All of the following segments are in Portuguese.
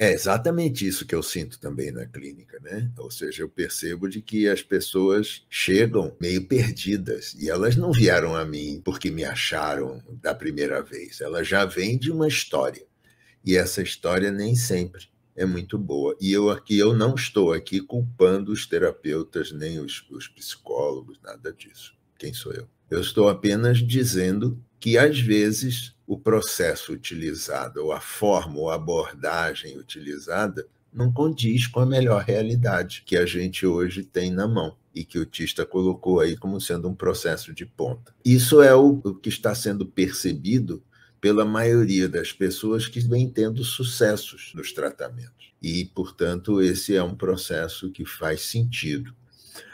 É exatamente isso que eu sinto também na clínica, né? Ou seja, eu percebo de que as pessoas chegam meio perdidas e elas não vieram a mim porque me acharam da primeira vez. Elas já vêm de uma história e essa história nem sempre é muito boa. E eu aqui eu não estou aqui culpando os terapeutas nem os, os psicólogos, nada disso. Quem sou eu? Eu estou apenas dizendo que às vezes o processo utilizado, ou a forma ou a abordagem utilizada, não condiz com a melhor realidade que a gente hoje tem na mão e que o Tista colocou aí como sendo um processo de ponta. Isso é o, que está sendo percebido pela maioria das pessoas que vem tendo sucessos nos tratamentos. E, portanto, esse é um processo que faz sentido.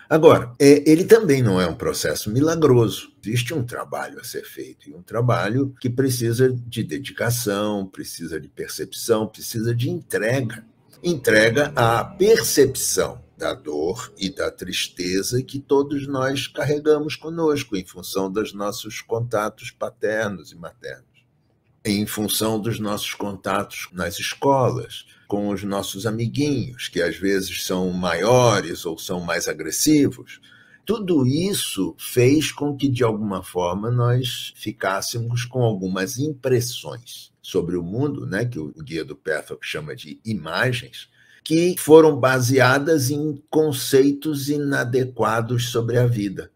Agora, é, ele também não é um processo milagroso. Existe um trabalho a ser feito, e um trabalho que precisa de dedicação, precisa de percepção, precisa de entrega. Entrega à percepção da dor e da tristeza que todos nós carregamos conosco em função dos nossos contatos paternos e maternos, em função dos nossos contatos nas escolas, com os nossos amiguinhos, que às vezes são maiores ou são mais agressivos. Tudo isso fez com que, de alguma forma, nós ficássemos com algumas impressões sobre o mundo, né, que o Guia do Perfect chama de imagens, que foram baseadas em conceitos inadequados sobre a vida,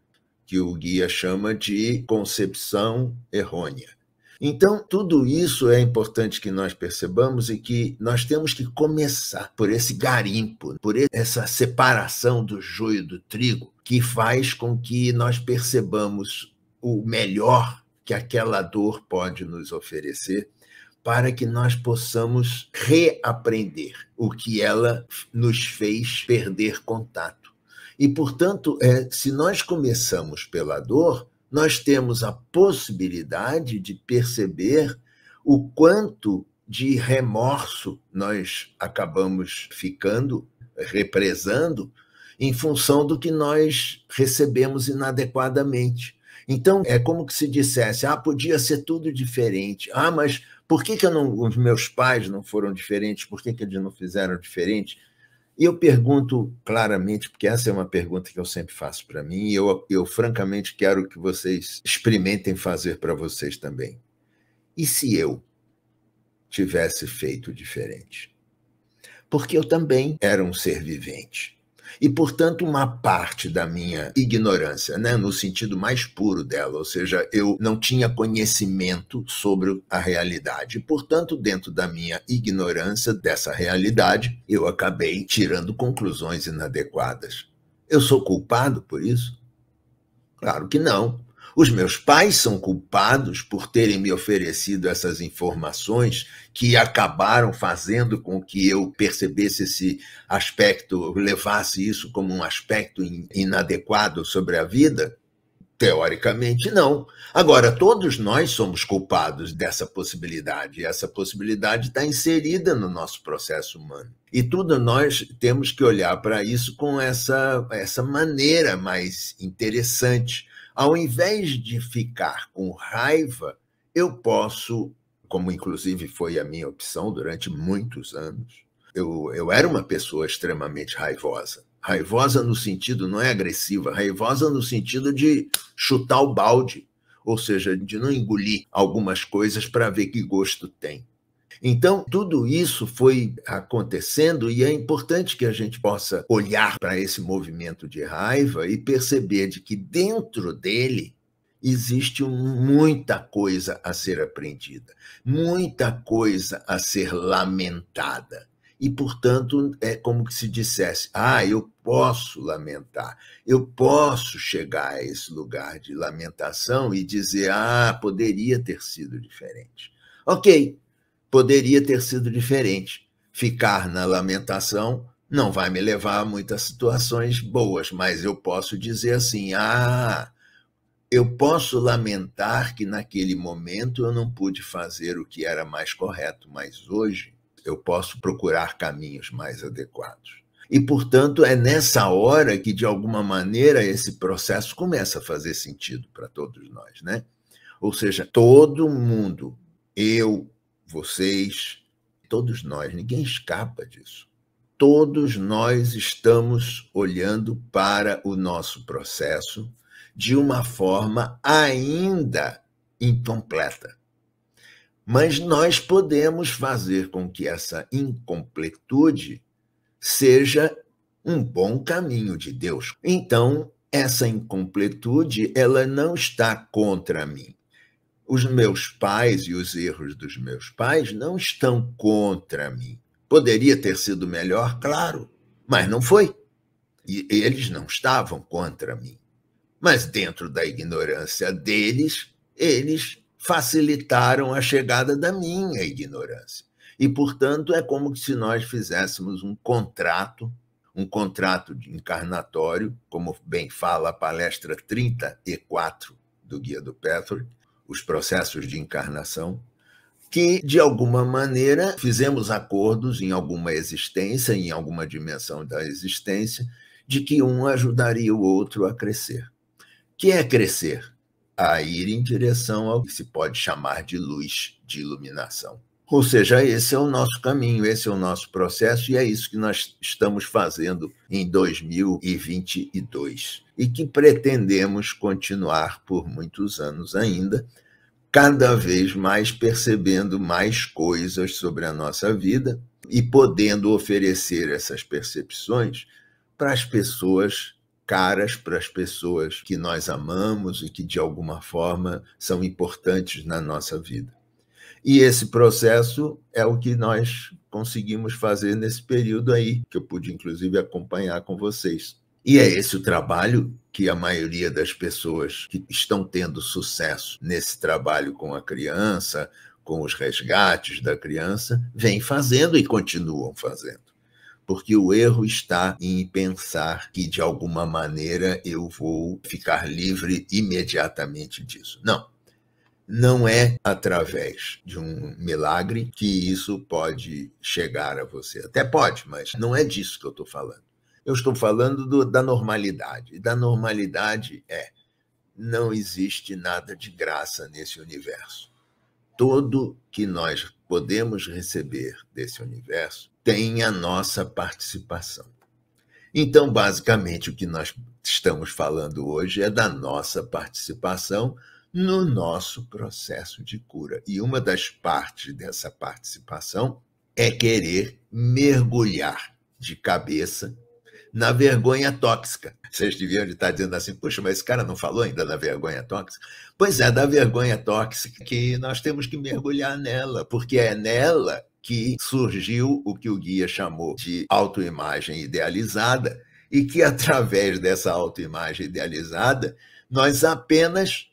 que o guia chama de concepção errônea. Então, tudo isso é importante que nós percebamos e que nós temos que começar por esse garimpo, por essa separação do joio do trigo, que faz com que nós percebamos o melhor que aquela dor pode nos oferecer para que nós possamos reaprender o que ela nos fez perder contato. E, portanto, é, se nós começamos pela dor, nós temos a possibilidade de perceber o quanto de remorso nós acabamos ficando, represando, em função do que nós recebemos inadequadamente. Então, é como que se dissesse: ah, podia ser tudo diferente. Ah, mas por que, que não, os meus pais não foram diferentes? Por que, que eles não fizeram diferente? E eu pergunto claramente, porque essa é uma pergunta que eu sempre faço para mim, e eu, eu francamente quero que vocês experimentem fazer para vocês também. E se eu tivesse feito diferente? Porque eu também era um ser vivente e, portanto, uma parte da minha ignorância, né, no sentido mais puro dela, ou seja, eu não tinha conhecimento sobre a realidade. Portanto, dentro da minha ignorância dessa realidade, eu acabei tirando conclusões inadequadas. Eu sou culpado por isso? Claro que não. Os meus pais são culpados por terem me oferecido essas informações que acabaram fazendo com que eu percebesse esse aspecto, levasse isso como um aspecto inadequado sobre a vida? Teoricamente, não. Agora, todos nós somos culpados dessa possibilidade. Essa possibilidade está inserida no nosso processo humano. E tudo nós temos que olhar para isso com essa, essa maneira mais interessante ao invés de ficar com raiva, eu posso, como inclusive foi a minha opção durante muitos anos, eu, eu era uma pessoa extremamente raivosa. Raivosa no sentido, não é agressiva, raivosa no sentido de chutar o balde, ou seja, de não engolir algumas coisas para ver que gosto tem. Então, tudo isso foi acontecendo e é importante que a gente possa olhar para esse movimento de raiva e perceber de que dentro dele existe muita coisa a ser aprendida, muita coisa a ser lamentada. E, portanto, é como que se dissesse: ah, eu posso lamentar, eu posso chegar a esse lugar de lamentação e dizer: ah, poderia ter sido diferente. Ok, poderia ter sido diferente. Ficar na lamentação não vai me levar a muitas situações boas, mas eu posso dizer assim: ah, eu posso lamentar que naquele momento eu não pude fazer o que era mais correto, mas hoje eu posso procurar caminhos mais adequados. E, portanto, é nessa hora que, de alguma maneira, esse processo começa a fazer sentido para todos nós, né? Ou seja, todo mundo, eu, vocês, todos nós, ninguém escapa disso. Todos nós estamos olhando para o nosso processo de uma forma ainda incompleta. Mas nós podemos fazer com que essa incompletude seja um bom caminho de Deus. Então, essa incompletude, ela não está contra mim os meus pais e os erros dos meus pais não estão contra mim. Poderia ter sido melhor, claro, mas não foi. E eles não estavam contra mim. Mas dentro da ignorância deles, eles facilitaram a chegada da minha ignorância. E, portanto, é como se nós fizéssemos um contrato, um contrato encarnatório, como bem fala a palestra 34 do Guia do petro os processos de encarnação, que, de alguma maneira, fizemos acordos em alguma existência, em alguma dimensão da existência, de que um ajudaria o outro a crescer. Que é crescer? A ir em direção ao que se pode chamar de luz, de iluminação. Ou seja, esse é o nosso caminho, esse é o nosso processo e é isso que nós estamos fazendo em 2022 e que pretendemos continuar por muitos anos ainda, cada vez mais percebendo mais coisas sobre a nossa vida e podendo oferecer essas percepções para as pessoas caras para as pessoas que nós amamos e que de alguma forma são importantes na nossa vida. E esse processo é o que nós conseguimos fazer nesse período aí, que eu pude inclusive acompanhar com vocês. E é esse o trabalho que a maioria das pessoas que estão tendo sucesso nesse trabalho com a criança, com os resgates da criança, vem fazendo e continuam fazendo. Porque o erro está em pensar que, de alguma maneira, eu vou ficar livre imediatamente disso. Não, não é através de um milagre que isso pode chegar a você. Até pode, mas não é disso que eu estou falando. Eu estou falando do, da normalidade. E da normalidade é: não existe nada de graça nesse universo. Todo que nós podemos receber desse universo tem a nossa participação. Então, basicamente, o que nós estamos falando hoje é da nossa participação no nosso processo de cura. E uma das partes dessa participação é querer mergulhar de cabeça na vergonha tóxica. Vocês deviam estar dizendo assim, puxa, mas esse cara não falou ainda da vergonha tóxica? Pois é, da vergonha tóxica que nós temos que mergulhar nela, porque é nela que surgiu o que o guia chamou de autoimagem idealizada, e que através dessa autoimagem idealizada, nós apenas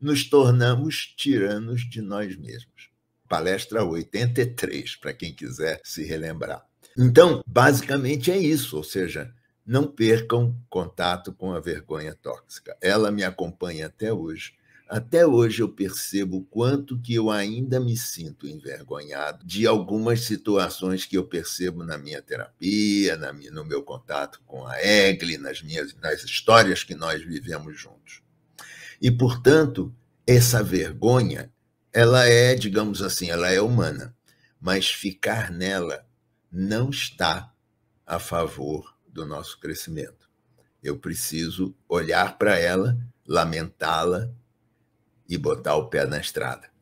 nos tornamos tiranos de nós mesmos. Palestra 83, para quem quiser se relembrar. Então, basicamente é isso, ou seja, não percam contato com a vergonha tóxica. Ela me acompanha até hoje. Até hoje eu percebo quanto que eu ainda me sinto envergonhado de algumas situações que eu percebo na minha terapia, na minha, no meu contato com a EGLE, nas minhas nas histórias que nós vivemos juntos. E, portanto, essa vergonha, ela é, digamos assim, ela é humana, mas ficar nela não está a favor do nosso crescimento. Eu preciso olhar para ela, lamentá-la e botar o pé na estrada.